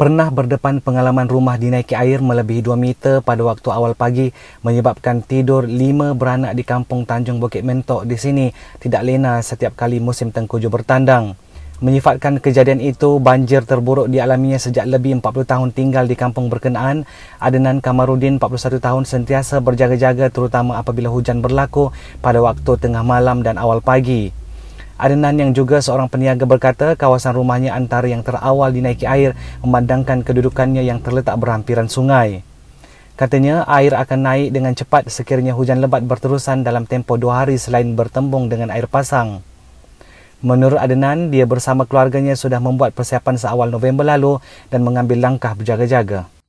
pernah berdepan pengalaman rumah dinaiki air melebihi 2 meter pada waktu awal pagi menyebabkan tidur 5 beranak di kampung Tanjung Bukit Mentok di sini tidak lena setiap kali musim tengkuju bertandang. Menyifatkan kejadian itu, banjir terburuk dialaminya sejak lebih 40 tahun tinggal di kampung berkenaan. Adenan Kamarudin, 41 tahun, sentiasa berjaga-jaga terutama apabila hujan berlaku pada waktu tengah malam dan awal pagi. Adnan yang juga seorang peniaga berkata kawasan rumahnya antara yang terawal dinaiki air memandangkan kedudukannya yang terletak berhampiran sungai. Katanya air akan naik dengan cepat sekiranya hujan lebat berterusan dalam tempoh dua hari selain bertembung dengan air pasang. Menurut Adnan, dia bersama keluarganya sudah membuat persiapan seawal November lalu dan mengambil langkah berjaga-jaga.